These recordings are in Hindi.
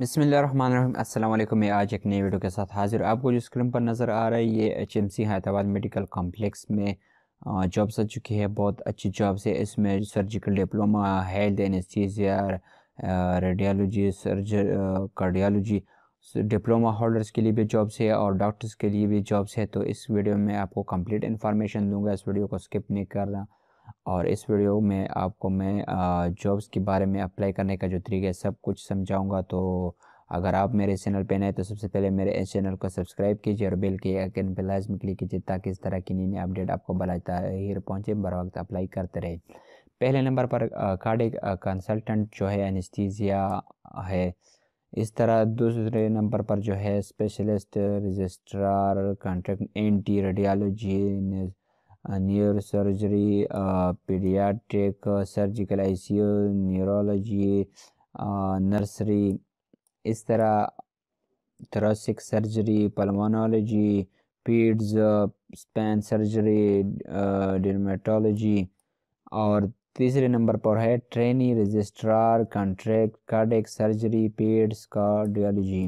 बसमीम अल्लाम मैं आज एक नई वीडियो के साथ हाजिर आपको जो स्क्रीन पर नज़र आ रहा है ये H M C Hyderabad medical complex में जॉब्स आ चुकी है बहुत अच्छी जॉब्स है इसमें surgical diploma health anaesthesia radiology surgery cardiology diploma holders के लिए भी जॉब्स है और डॉक्टर्स के लिए भी जॉब्स है तो इस वीडियो में आपको कम्प्लीट इन्फॉर्मेशन दूँगा इस वीडियो को स्किप नहीं करना और इस वीडियो में आपको मैं जॉब्स के बारे में अप्लाई करने का जो तरीका है सब कुछ समझाऊंगा तो अगर आप मेरे चैनल पर नए तो सबसे पहले मेरे इस चैनल को सब्सक्राइब कीजिए और बेल के आइकन पर लाजम क्लिक कीजिए ताकि इस तरह की नई नई अपडेट आपको बलाता ही पहुँचे बर वक्त अप्लाई करते रहे पहले नंबर पर कार्डिक कंसल्टेंट जो है एनस्थीजिया है इस तरह दूसरे नंबर पर जो है specialist registrar contract ENT radiology neuro surgery paediatric surgical ICU neurology nursery इस तरह thoracic surgery pulmonology paeds spine surgery dermatology और तीसरे नंबर पर है trainee registrar contract cardiac surgery paeds cardiology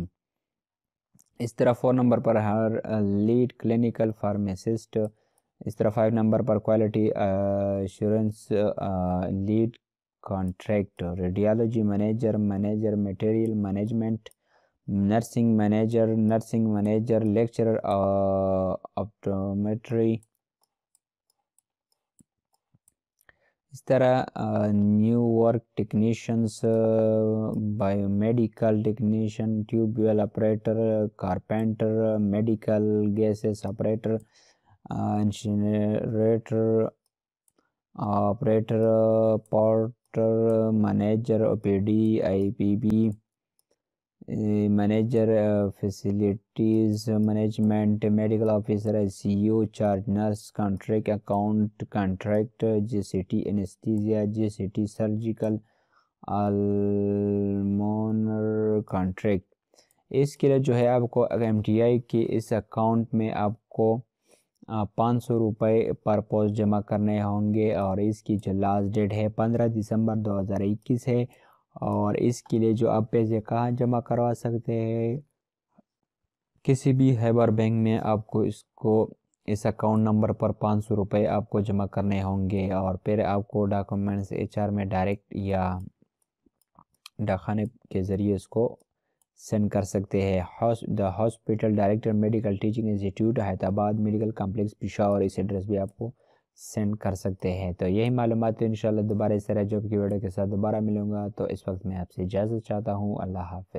इस तरह फोर नंबर पर हर लीड क्लिनिकल फार्मेसिस्ट इस तरह फाइव नंबर पर quality assurance lead contract radiology manager manager material management nursing manager nursing manager lecturer optometry इस तरह new work technicians biomedical technician tubewell operator carpenter medical gases operator incinerator operator porter manager P IPB manager facilities management medical officer CEO charge nurse contract account contract J C GCT anaesthesia T surgical almoner contract इसके लिए जो है आपको एम टी आई के इस अकाउंट में आपको पाँच सौ रुपये पर पोस्ट जमा करने होंगे और इसकी जो लास्ट डेट है पंद्रह दिसंबर दो हज़ार इक्कीस है और इसके लिए जो आप पैसे कहाँ जमा करवा सकते हैं किसी भी हैबर बैंक में आपको इसको इस अकाउंट नंबर पर पाँच सौ रुपये आपको जमा करने होंगे और फिर आपको डॉक्यूमेंट्स एचआर में डायरेक्ट या डाखाने के ज़रिए इसको सेंड कर सकते हैं the hospital director medical teaching institute Hyderabad medical complex Peshawar इस एड्रेस भी आपको सेंड कर सकते हैं तो यही मालूम तो इन दोबारा इस तरह जॉब की वीडियो के साथ दोबारा मिलूंगा तो इस वक्त मैं आपसे इजाज़त चाहता हूँ अल्लाह हाफ़